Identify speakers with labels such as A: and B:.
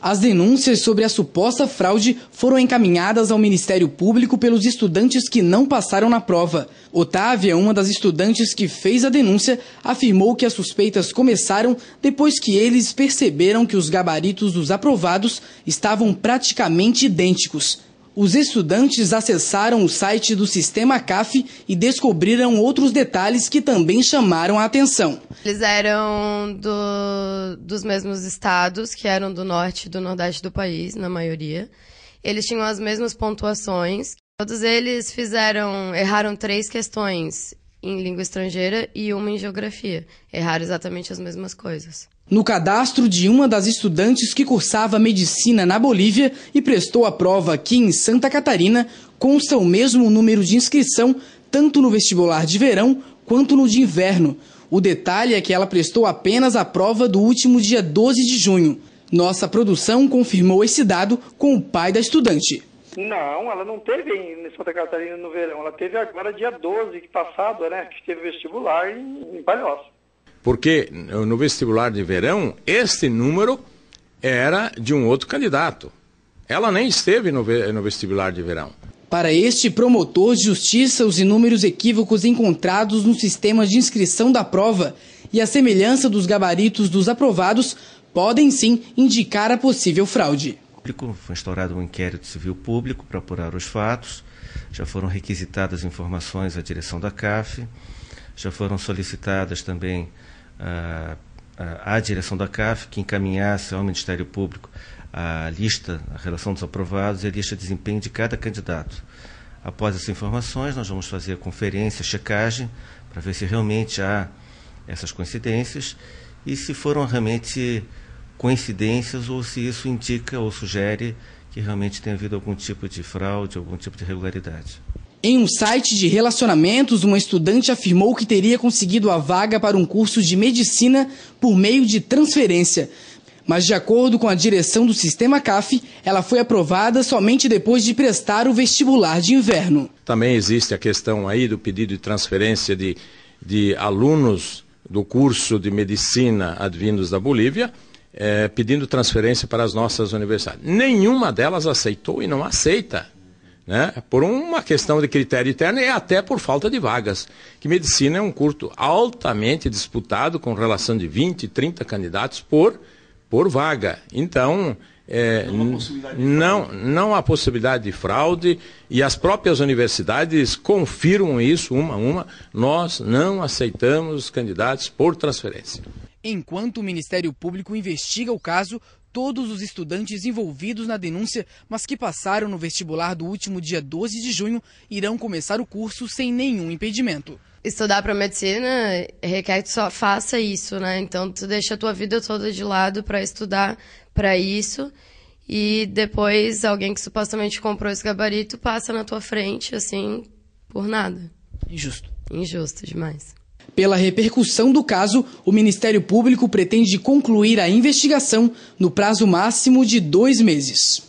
A: As denúncias sobre a suposta fraude foram encaminhadas ao Ministério Público pelos estudantes que não passaram na prova. Otávia, uma das estudantes que fez a denúncia, afirmou que as suspeitas começaram depois que eles perceberam que os gabaritos dos aprovados estavam praticamente idênticos os estudantes acessaram o site do sistema CAF e descobriram outros detalhes que também chamaram a atenção.
B: Eles eram do, dos mesmos estados, que eram do norte e do nordeste do país, na maioria. Eles tinham as mesmas pontuações. Todos eles fizeram, erraram três questões em língua estrangeira e uma em geografia. Erraram exatamente as mesmas coisas.
A: No cadastro de uma das estudantes que cursava medicina na Bolívia e prestou a prova aqui em Santa Catarina, consta o mesmo número de inscrição tanto no vestibular de verão quanto no de inverno. O detalhe é que ela prestou apenas a prova do último dia 12 de junho. Nossa produção confirmou esse dado com o pai da estudante.
C: Não, ela não teve
D: em Santa Catarina no verão. Ela teve agora dia 12, que passado, né? Que teve vestibular em, em Palhoça. Porque no vestibular de verão, este número era de um outro candidato. Ela nem esteve no, no vestibular de verão.
A: Para este promotor de justiça, os inúmeros equívocos encontrados no sistema de inscrição da prova e a semelhança dos gabaritos dos aprovados podem sim indicar a possível fraude
C: público, foi instaurado um inquérito civil público para apurar os fatos, já foram requisitadas informações à direção da CAF, já foram solicitadas também ah, ah, à direção da CAF que encaminhasse ao Ministério Público a lista, a relação dos aprovados e a lista de desempenho de cada candidato. Após essas informações, nós vamos fazer a conferência, checagem, para ver se realmente há essas coincidências e se foram realmente coincidências ou se isso indica ou sugere que realmente tem havido algum tipo de fraude, algum tipo de irregularidade.
A: Em um site de relacionamentos, uma estudante afirmou que teria conseguido a vaga para um curso de medicina por meio de transferência. Mas, de acordo com a direção do sistema CAF, ela foi aprovada somente depois de prestar o vestibular
D: de inverno. Também existe a questão aí do pedido de transferência de, de alunos do curso de medicina advindos da Bolívia é, pedindo transferência para as nossas universidades. Nenhuma delas aceitou e não aceita. Né? Por uma questão de critério interno e até por falta de vagas. Que medicina é um curso altamente disputado, com relação de 20, 30 candidatos por, por vaga. Então, é, não, não há possibilidade de fraude e as próprias universidades confirmam isso uma a uma. Nós não aceitamos candidatos por transferência.
A: Enquanto o Ministério Público investiga o caso, todos os estudantes envolvidos na denúncia, mas que passaram no vestibular do último dia 12 de junho, irão começar o curso sem nenhum impedimento.
B: Estudar para medicina requer que só faça isso, né? Então tu deixa a tua vida toda de lado para estudar para isso e depois alguém que supostamente comprou esse gabarito passa na tua frente assim por nada. Injusto. Injusto demais.
A: Pela repercussão do caso, o Ministério Público pretende concluir a investigação no prazo máximo de dois meses.